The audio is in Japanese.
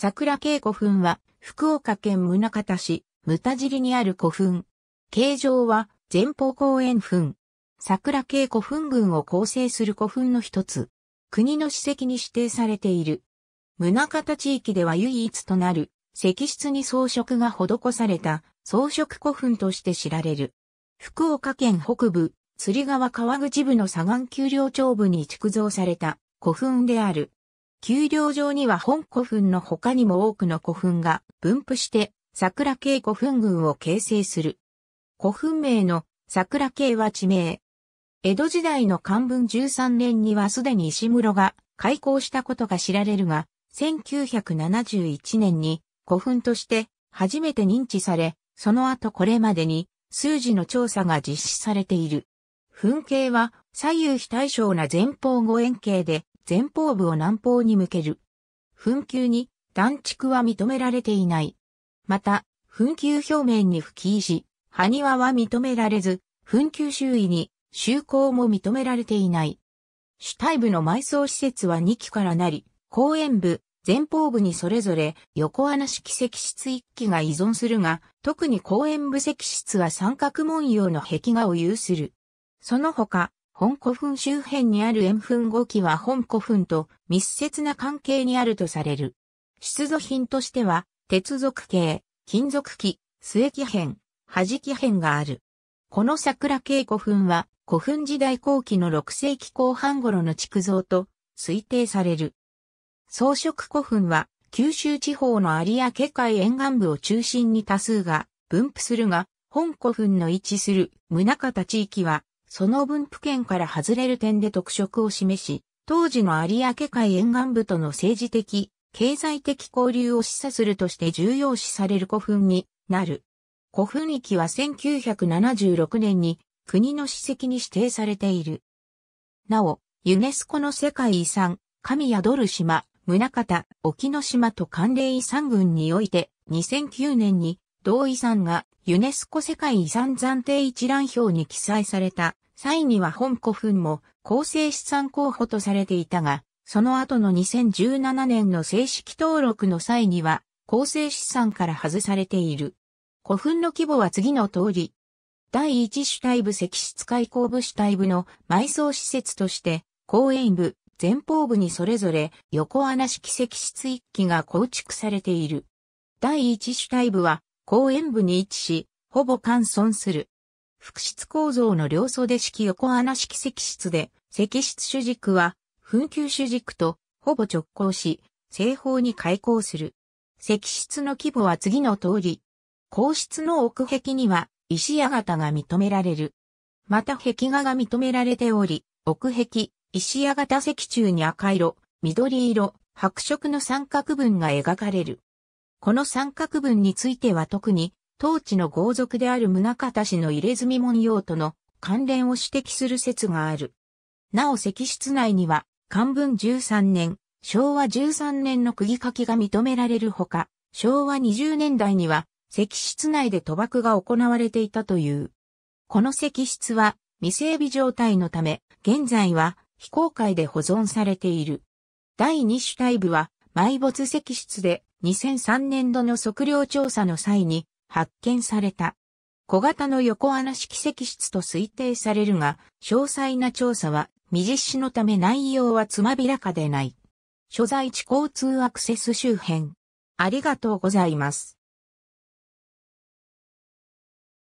桜景古墳は、福岡県宗像市、牟田尻にある古墳。形状は、前方後円墳。桜景古墳群を構成する古墳の一つ。国の史跡に指定されている。宗像地域では唯一となる、石室に装飾が施された、装飾古墳として知られる。福岡県北部、釣川川口部の左岸丘陵町部に築造された古墳である。丘陵上には本古墳の他にも多くの古墳が分布して桜系古墳群を形成する。古墳名の桜系は地名。江戸時代の漢文13年にはすでに石室が開校したことが知られるが、1971年に古墳として初めて認知され、その後これまでに数字の調査が実施されている。墳形は左右非対称な前方五円形で前方部を南方に向ける。墳丘に断竹は認められていない。また、墳丘表面に吹き石、埴輪は認められず、墳丘周囲に修行も認められていない。主体部の埋葬施設は2基からなり、後円部、前方部にそれぞれ横穴式石室1基が依存するが、特に後円部石室は三角文様の壁画を有する。その他、本古墳周辺にある円墳5基は本古墳と密接な関係にあるとされる。出土品としては、鉄属系、金属器、末木片、端木片がある。この桜系古墳は、古墳時代後期の6世紀後半頃の築造と推定される。装飾古墳は、九州地方の有明海沿岸部を中心に多数が分布するが、本古墳の位置する宗方地域はその分布圏から外れる点で特色を示し、当時の有明海沿岸部との政治的、経済的交流を示唆するとして重要視される古墳になる。古墳域は1976年に国の史跡に指定されている。なお、ユネスコの世界遺産、神宿る島、宗方、沖ノ島と関連遺産群において、2009年に同遺産がユネスコ世界遺産暫定一覧表に記載された際には本古墳も構成資産候補とされていたが、その後の2017年の正式登録の際には構成資産から外されている。古墳の規模は次の通り。第1主体部石室開口部主体部の埋葬施設として、公園部、前方部にそれぞれ横穴式石室一基が構築されている。第1主体部は公園部に位置し、ほぼ完存する。複質構造の両袖式横穴式石室で、石室主軸は、紛糾主軸とほぼ直行し、正方に開口する。石室の規模は次の通り。皇室の奥壁には、石屋型が認められる。また壁画が認められており、奥壁、石屋型石柱に赤色、緑色、白色の三角分が描かれる。この三角文については特に、当地の豪族である宗方氏の入れ墨文様との関連を指摘する説がある。なお石室内には、漢文13年、昭和13年の釘書きが認められるほか、昭和20年代には、石室内で賭博が行われていたという。この石室は未整備状態のため、現在は非公開で保存されている。第二種タイ部は埋没石室で2003年度の測量調査の際に発見された。小型の横穴式石室と推定されるが、詳細な調査は未実施のため内容はつまびらかでない。所在地交通アクセス周辺。ありがとうございます。